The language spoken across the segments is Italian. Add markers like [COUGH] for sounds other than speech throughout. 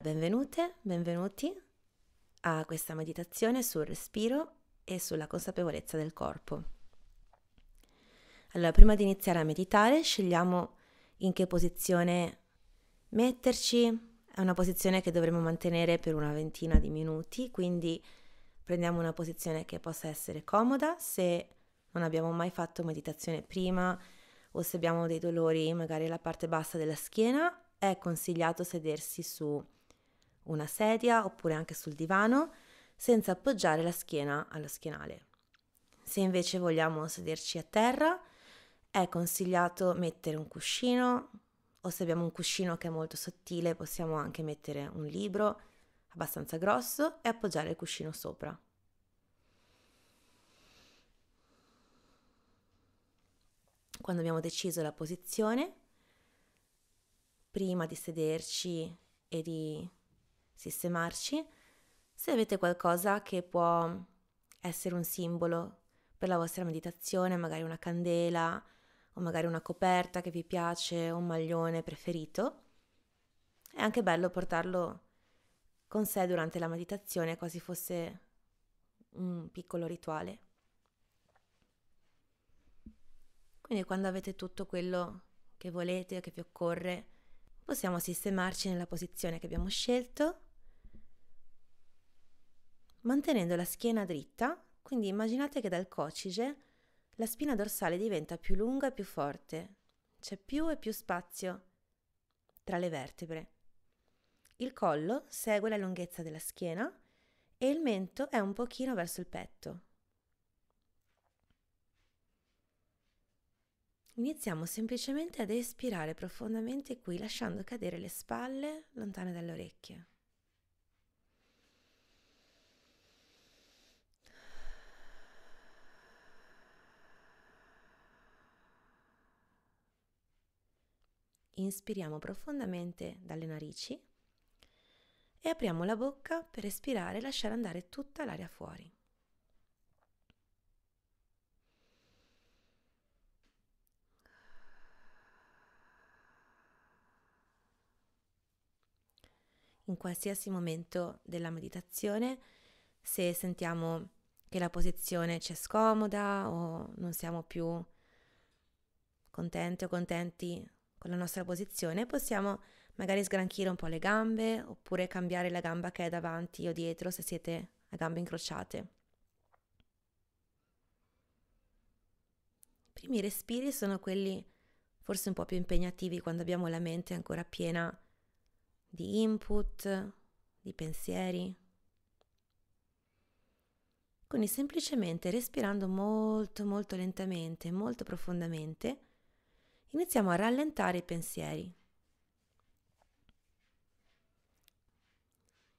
Benvenute, benvenuti a questa meditazione sul respiro e sulla consapevolezza del corpo. Allora, prima di iniziare a meditare, scegliamo in che posizione metterci. È una posizione che dovremo mantenere per una ventina di minuti, quindi prendiamo una posizione che possa essere comoda. Se non abbiamo mai fatto meditazione prima o se abbiamo dei dolori magari alla parte bassa della schiena, è consigliato sedersi su una sedia oppure anche sul divano senza appoggiare la schiena allo schienale. Se invece vogliamo sederci a terra, è consigliato mettere un cuscino o se abbiamo un cuscino che è molto sottile possiamo anche mettere un libro abbastanza grosso e appoggiare il cuscino sopra. Quando abbiamo deciso la posizione, prima di sederci e di sistemarci, se avete qualcosa che può essere un simbolo per la vostra meditazione, magari una candela o magari una coperta che vi piace un maglione preferito, è anche bello portarlo con sé durante la meditazione, quasi fosse un piccolo rituale. Quindi quando avete tutto quello che volete, che vi occorre, possiamo sistemarci nella posizione che abbiamo scelto mantenendo la schiena dritta, quindi immaginate che dal coccige la spina dorsale diventa più lunga e più forte, c'è più e più spazio tra le vertebre. Il collo segue la lunghezza della schiena e il mento è un pochino verso il petto. Iniziamo semplicemente ad espirare profondamente qui, lasciando cadere le spalle lontane dalle orecchie. inspiriamo profondamente dalle narici e apriamo la bocca per espirare e lasciare andare tutta l'aria fuori. In qualsiasi momento della meditazione, se sentiamo che la posizione ci è scomoda o non siamo più contenti o contenti con la nostra posizione, possiamo magari sgranchire un po' le gambe oppure cambiare la gamba che è davanti o dietro se siete a gambe incrociate. I primi respiri sono quelli forse un po' più impegnativi quando abbiamo la mente ancora piena di input, di pensieri. Quindi semplicemente respirando molto molto lentamente, molto profondamente, iniziamo a rallentare i pensieri.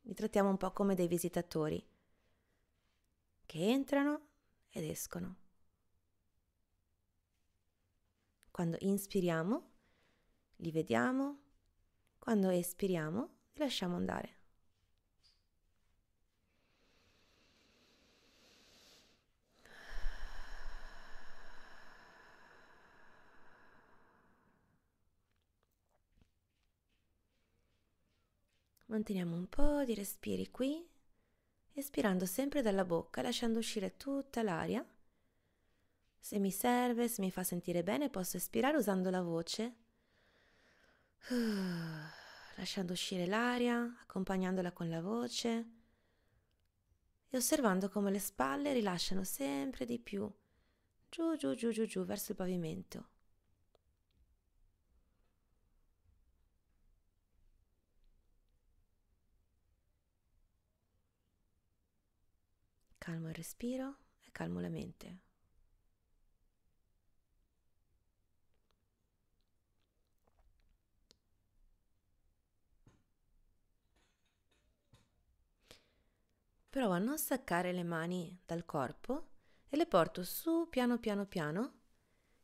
Li trattiamo un po' come dei visitatori che entrano ed escono. Quando inspiriamo, li vediamo, quando espiriamo, li lasciamo andare. Manteniamo un po' di respiri qui, espirando sempre dalla bocca, lasciando uscire tutta l'aria. Se mi serve, se mi fa sentire bene, posso espirare usando la voce, [SIGHS] lasciando uscire l'aria, accompagnandola con la voce e osservando come le spalle rilasciano sempre di più, giù, giù, giù, giù, giù, verso il pavimento. calmo il respiro e calmo la mente. Provo a non staccare le mani dal corpo e le porto su piano piano piano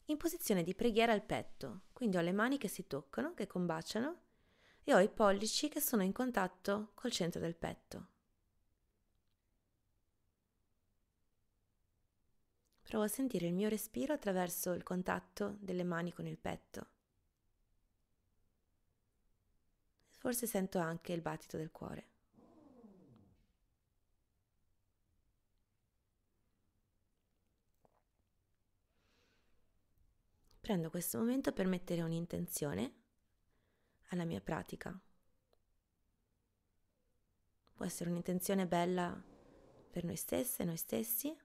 in posizione di preghiera al petto, quindi ho le mani che si toccano, che combaciano e ho i pollici che sono in contatto col centro del petto. Provo a sentire il mio respiro attraverso il contatto delle mani con il petto. Forse sento anche il battito del cuore. Prendo questo momento per mettere un'intenzione alla mia pratica. Può essere un'intenzione bella per noi stesse, noi stessi,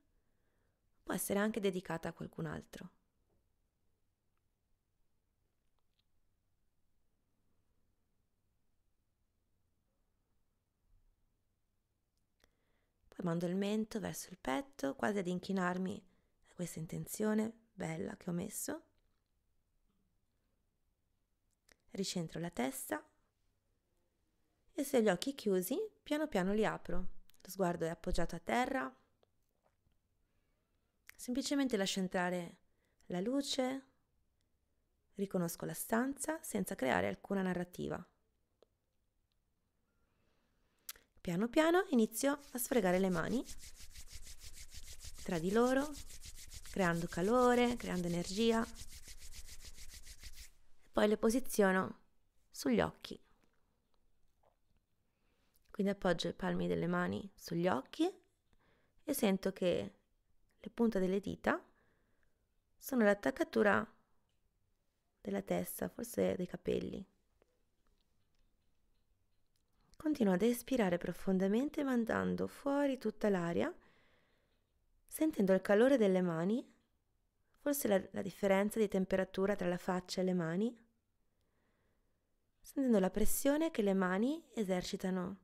può essere anche dedicata a qualcun altro. Poi mando il mento verso il petto, quasi ad inchinarmi a questa intenzione bella che ho messo. Ricentro la testa e se ho gli occhi chiusi, piano piano li apro. Lo sguardo è appoggiato a terra, semplicemente lascio entrare la luce, riconosco la stanza senza creare alcuna narrativa. Piano piano inizio a sfregare le mani tra di loro, creando calore, creando energia. Poi le posiziono sugli occhi. Quindi appoggio i palmi delle mani sugli occhi e sento che le punte delle dita sono l'attaccatura della testa, forse dei capelli. Continua ad espirare profondamente mandando fuori tutta l'aria, sentendo il calore delle mani, forse la, la differenza di temperatura tra la faccia e le mani, sentendo la pressione che le mani esercitano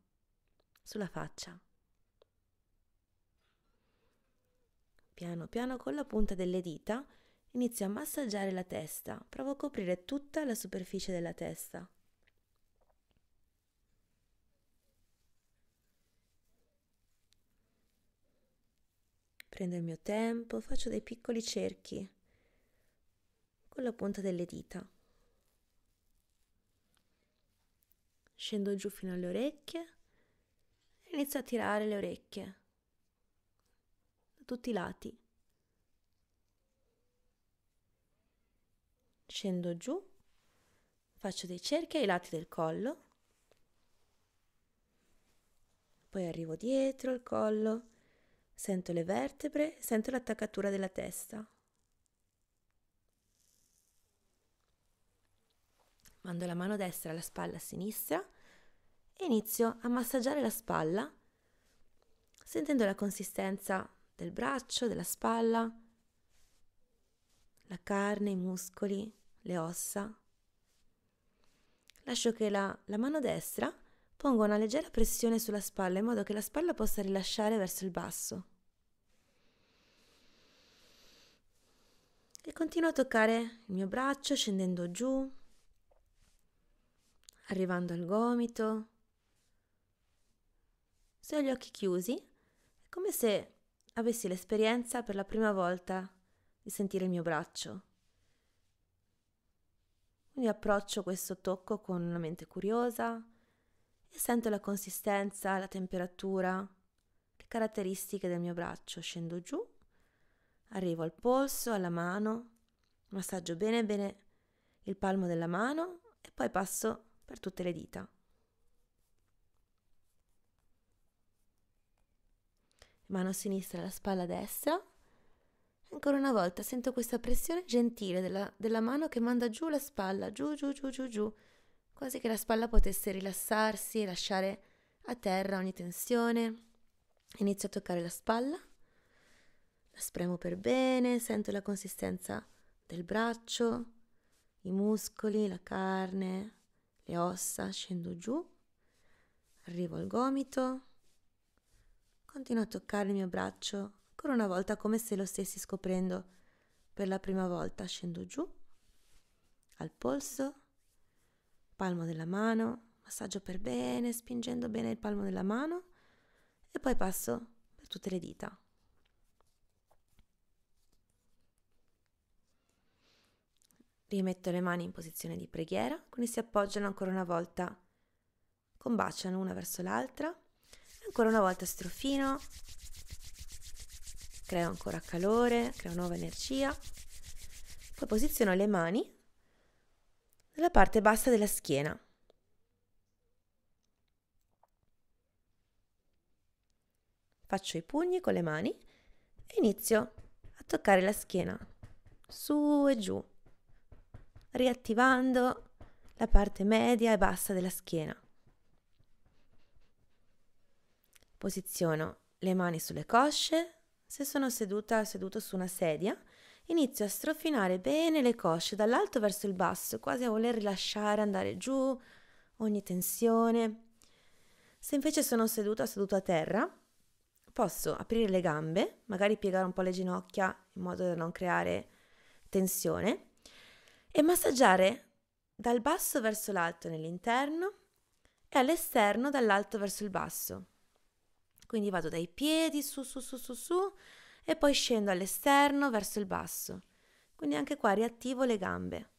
sulla faccia. Piano piano con la punta delle dita inizio a massaggiare la testa, provo a coprire tutta la superficie della testa. Prendo il mio tempo, faccio dei piccoli cerchi con la punta delle dita. Scendo giù fino alle orecchie e inizio a tirare le orecchie tutti i lati. Scendo giù, faccio dei cerchi ai lati del collo, poi arrivo dietro il collo, sento le vertebre, sento l'attaccatura della testa. Mando la mano destra alla spalla sinistra e inizio a massaggiare la spalla sentendo la consistenza del braccio, della spalla, la carne, i muscoli, le ossa. Lascio che la, la mano destra ponga una leggera pressione sulla spalla in modo che la spalla possa rilasciare verso il basso. E continuo a toccare il mio braccio scendendo giù, arrivando al gomito. Se ho gli occhi chiusi, è come se avessi l'esperienza per la prima volta di sentire il mio braccio. Quindi approccio questo tocco con una mente curiosa e sento la consistenza, la temperatura, le caratteristiche del mio braccio. Scendo giù, arrivo al polso, alla mano, massaggio bene bene il palmo della mano e poi passo per tutte le dita. mano sinistra alla spalla destra. Ancora una volta sento questa pressione gentile della, della mano che manda giù la spalla, giù, giù, giù, giù, giù, quasi che la spalla potesse rilassarsi e lasciare a terra ogni tensione. Inizio a toccare la spalla, la spremo per bene, sento la consistenza del braccio, i muscoli, la carne, le ossa, scendo giù, arrivo al gomito, continuò a toccare il mio braccio, ancora una volta come se lo stessi scoprendo. Per la prima volta scendo giù, al polso, palmo della mano, massaggio per bene, spingendo bene il palmo della mano e poi passo per tutte le dita. Rimetto le mani in posizione di preghiera, quindi si appoggiano ancora una volta, combaciano una verso l'altra Ancora una volta strofino, creo ancora calore, creo nuova energia. Poi posiziono le mani nella parte bassa della schiena. Faccio i pugni con le mani e inizio a toccare la schiena su e giù, riattivando la parte media e bassa della schiena. Posiziono le mani sulle cosce, se sono seduta seduto su una sedia, inizio a strofinare bene le cosce dall'alto verso il basso, quasi a voler rilasciare, andare giù ogni tensione. Se invece sono seduta seduto a terra, posso aprire le gambe, magari piegare un po' le ginocchia in modo da non creare tensione e massaggiare dal basso verso l'alto nell'interno e all'esterno dall'alto verso il basso. Quindi vado dai piedi su su su su su e poi scendo all'esterno verso il basso. Quindi anche qua riattivo le gambe.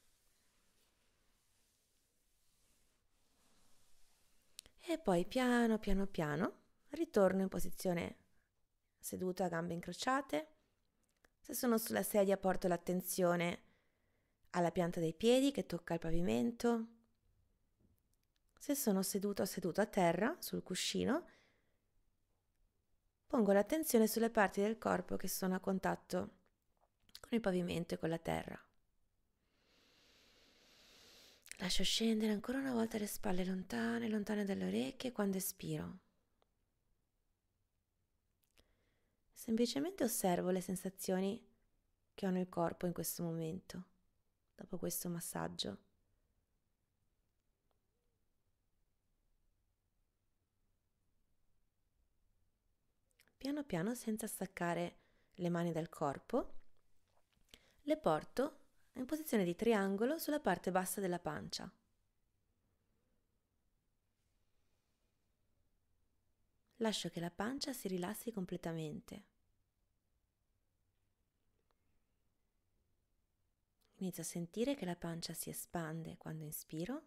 E poi piano piano piano ritorno in posizione seduta a gambe incrociate. Se sono sulla sedia porto l'attenzione alla pianta dei piedi che tocca il pavimento. Se sono seduto o seduto a terra sul cuscino, pongo l'attenzione sulle parti del corpo che sono a contatto con il pavimento e con la terra. Lascio scendere ancora una volta le spalle lontane, lontane dalle orecchie quando espiro. Semplicemente osservo le sensazioni che ho nel corpo in questo momento, dopo questo massaggio. piano piano senza staccare le mani dal corpo, le porto in posizione di triangolo sulla parte bassa della pancia. Lascio che la pancia si rilassi completamente. Inizio a sentire che la pancia si espande quando inspiro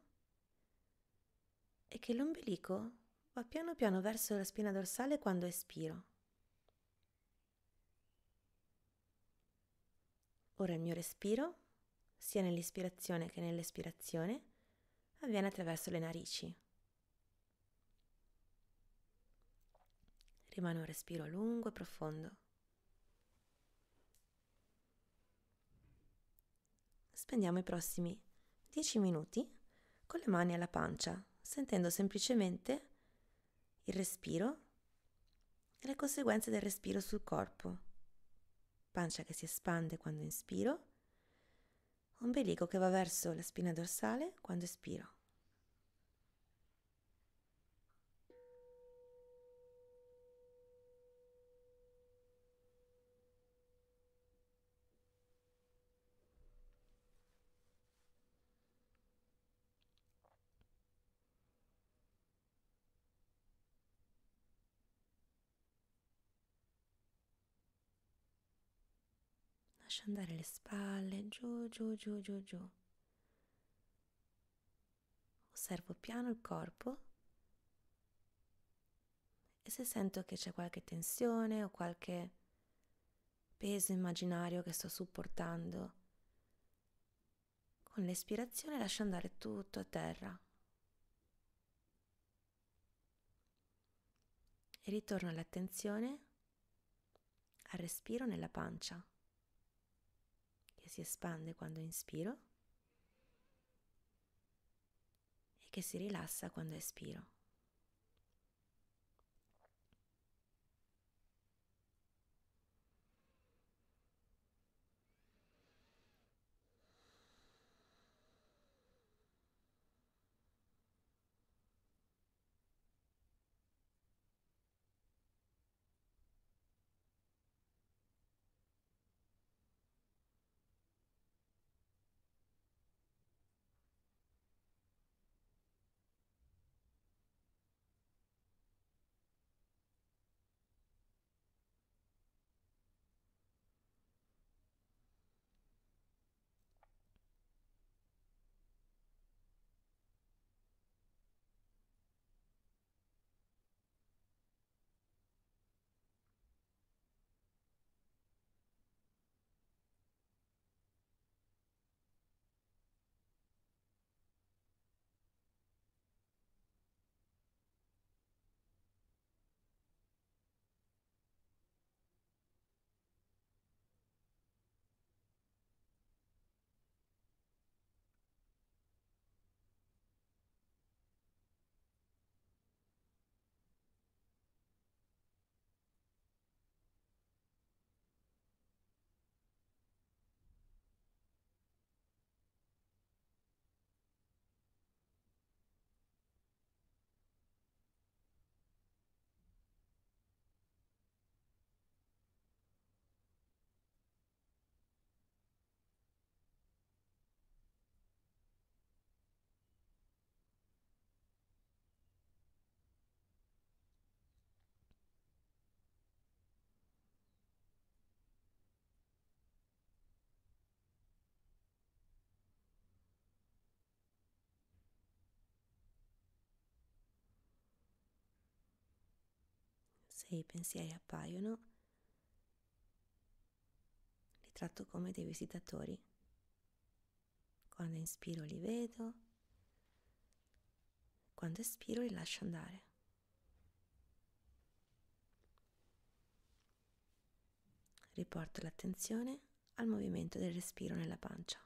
e che l'ombelico va piano piano verso la spina dorsale quando espiro. Ora il mio respiro, sia nell'ispirazione che nell'espirazione, avviene attraverso le narici. Rimane un respiro lungo e profondo. Spendiamo i prossimi 10 minuti con le mani alla pancia, sentendo semplicemente il respiro e le conseguenze del respiro sul corpo pancia che si espande quando inspiro, ombelico che va verso la spina dorsale quando espiro. Lascia andare le spalle giù, giù, giù, giù, giù. Osservo piano il corpo e se sento che c'è qualche tensione o qualche peso immaginario che sto supportando, con l'espirazione lascio andare tutto a terra. E ritorno all'attenzione al respiro nella pancia si espande quando inspiro e che si rilassa quando espiro. e i pensieri appaiono, li tratto come dei visitatori. Quando inspiro li vedo, quando espiro li lascio andare. Riporto l'attenzione al movimento del respiro nella pancia.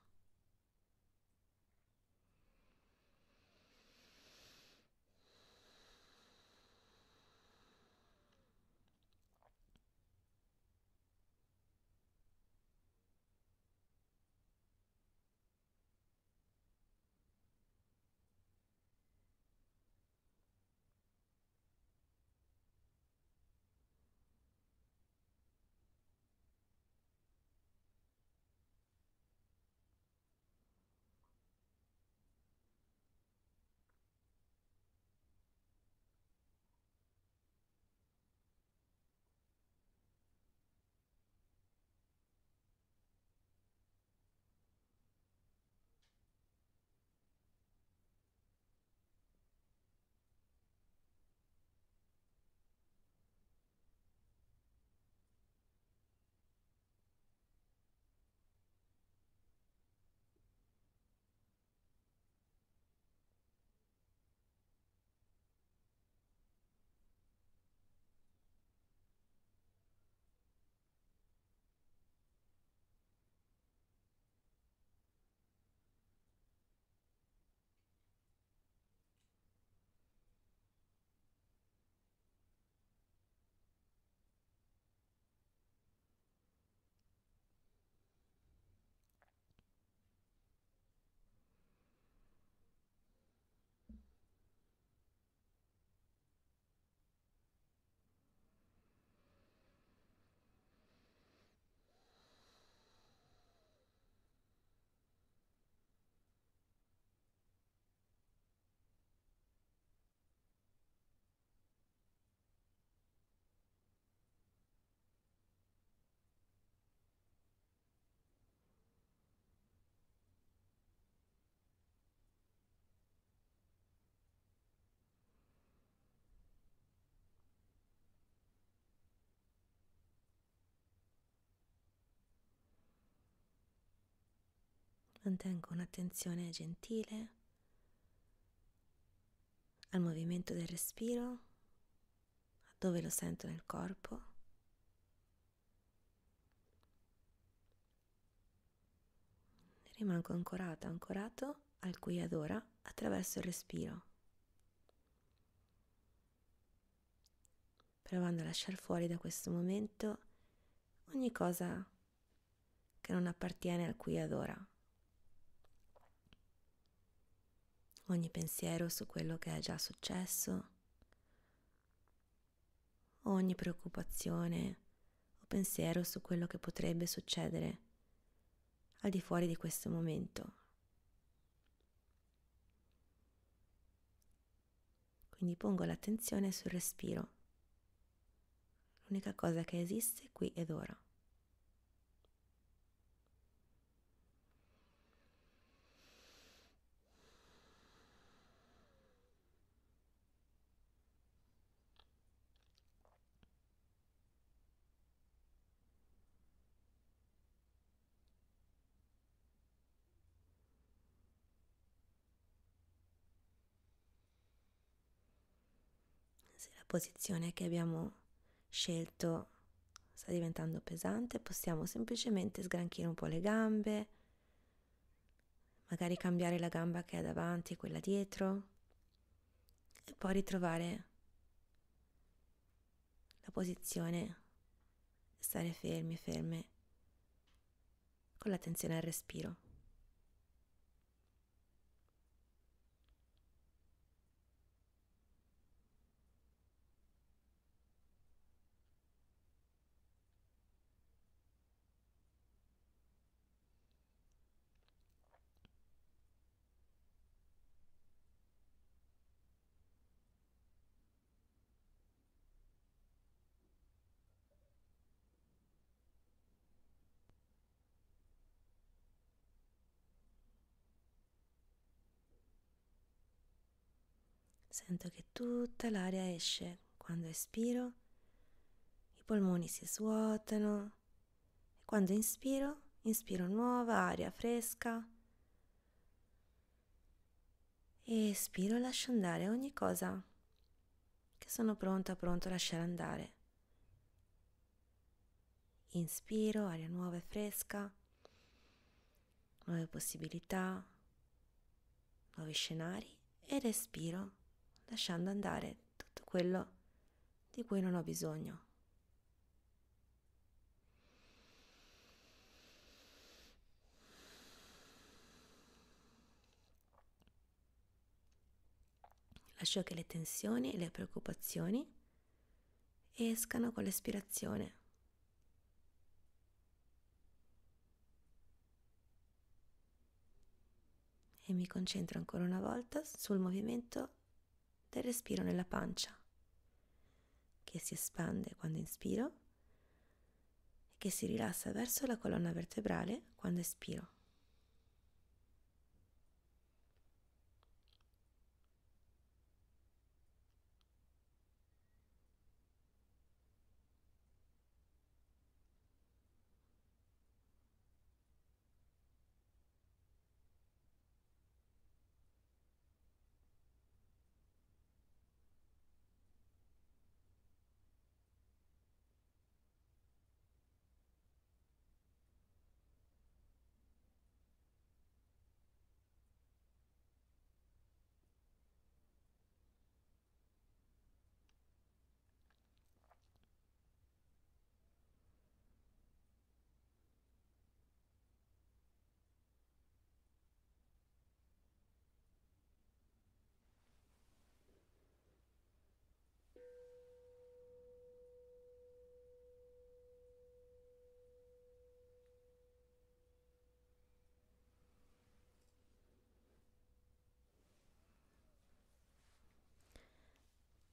mantengo un'attenzione gentile al movimento del respiro, dove lo sento nel corpo. Rimango ancorato, ancorato al qui ed ora attraverso il respiro. provando a lasciare fuori da questo momento ogni cosa che non appartiene al qui ad ora. ogni pensiero su quello che è già successo, ogni preoccupazione o pensiero su quello che potrebbe succedere al di fuori di questo momento. Quindi pongo l'attenzione sul respiro, l'unica cosa che esiste qui ed ora. se la posizione che abbiamo scelto sta diventando pesante, possiamo semplicemente sgranchire un po' le gambe, magari cambiare la gamba che è davanti e quella dietro e poi ritrovare la posizione, stare fermi, ferme, con l'attenzione al respiro. Sento che tutta l'aria esce quando espiro, i polmoni si svuotano e quando inspiro, inspiro nuova aria fresca e espiro lascio andare ogni cosa che sono pronta, pronto a lasciare andare. Inspiro aria nuova e fresca, nuove possibilità, nuovi scenari e respiro lasciando andare tutto quello di cui non ho bisogno. Lascio che le tensioni e le preoccupazioni escano con l'espirazione. e mi concentro ancora una volta sul movimento del respiro nella pancia, che si espande quando inspiro e che si rilassa verso la colonna vertebrale quando espiro.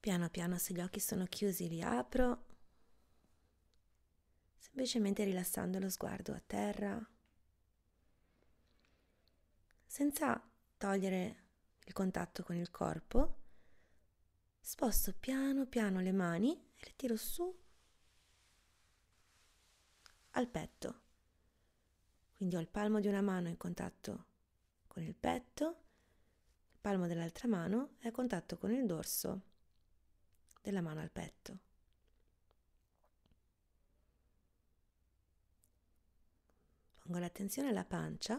Piano piano se gli occhi sono chiusi li apro, semplicemente rilassando lo sguardo a terra, senza togliere il contatto con il corpo, sposto piano piano le mani e le tiro su al petto. Quindi ho il palmo di una mano in contatto con il petto, il palmo dell'altra mano è a contatto con il dorso della mano al petto. Pongo l'attenzione alla pancia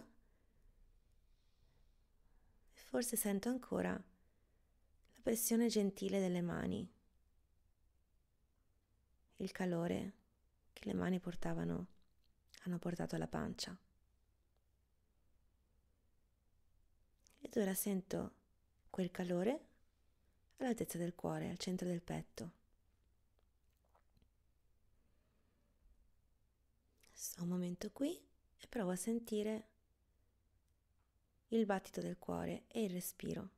e forse sento ancora la pressione gentile delle mani, il calore che le mani portavano, hanno portato alla pancia. Ed ora sento quel calore all'altezza del cuore, al centro del petto. Sto un momento qui e provo a sentire il battito del cuore e il respiro.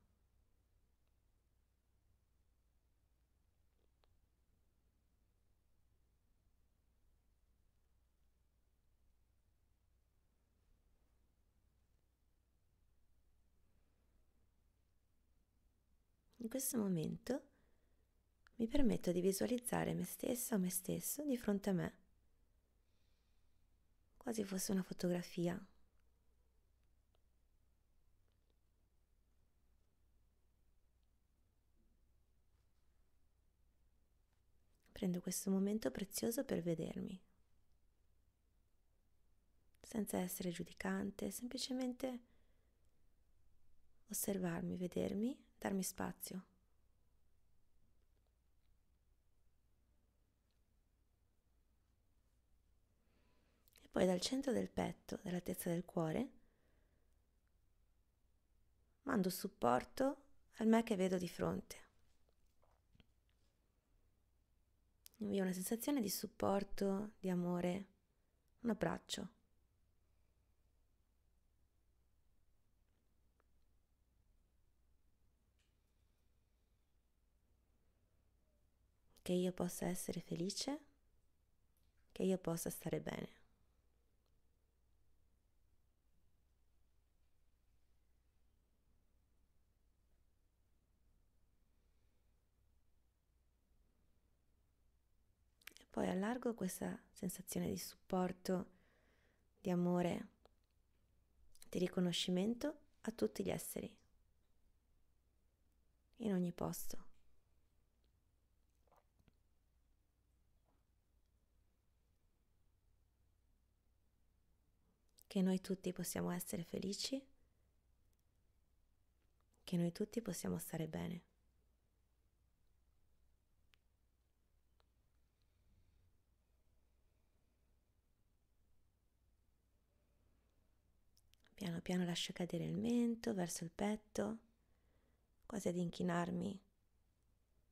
questo momento mi permetto di visualizzare me stessa o me stesso di fronte a me, quasi fosse una fotografia. Prendo questo momento prezioso per vedermi, senza essere giudicante, semplicemente osservarmi, vedermi darmi spazio. E poi dal centro del petto, dall'altezza del cuore, mando supporto al me che vedo di fronte. Invio una sensazione di supporto, di amore, un abbraccio. che io possa essere felice, che io possa stare bene. E poi allargo questa sensazione di supporto, di amore, di riconoscimento a tutti gli esseri, in ogni posto. che noi tutti possiamo essere felici, che noi tutti possiamo stare bene. Piano piano lascio cadere il mento verso il petto, quasi ad inchinarmi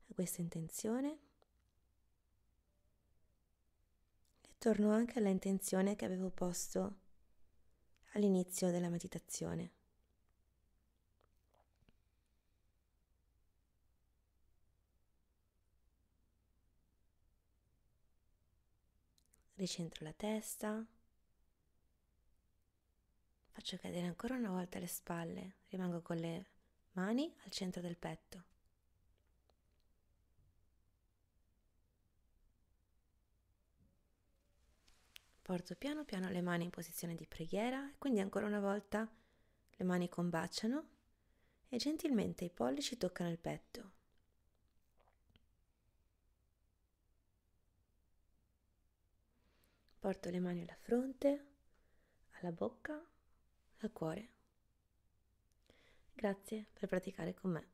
a questa intenzione. E torno anche alla intenzione che avevo posto all'inizio della meditazione. Ricentro la testa, faccio cadere ancora una volta le spalle, rimango con le mani al centro del petto. Porto piano piano le mani in posizione di preghiera e quindi ancora una volta le mani combaciano e gentilmente i pollici toccano il petto. Porto le mani alla fronte, alla bocca, al cuore. Grazie per praticare con me.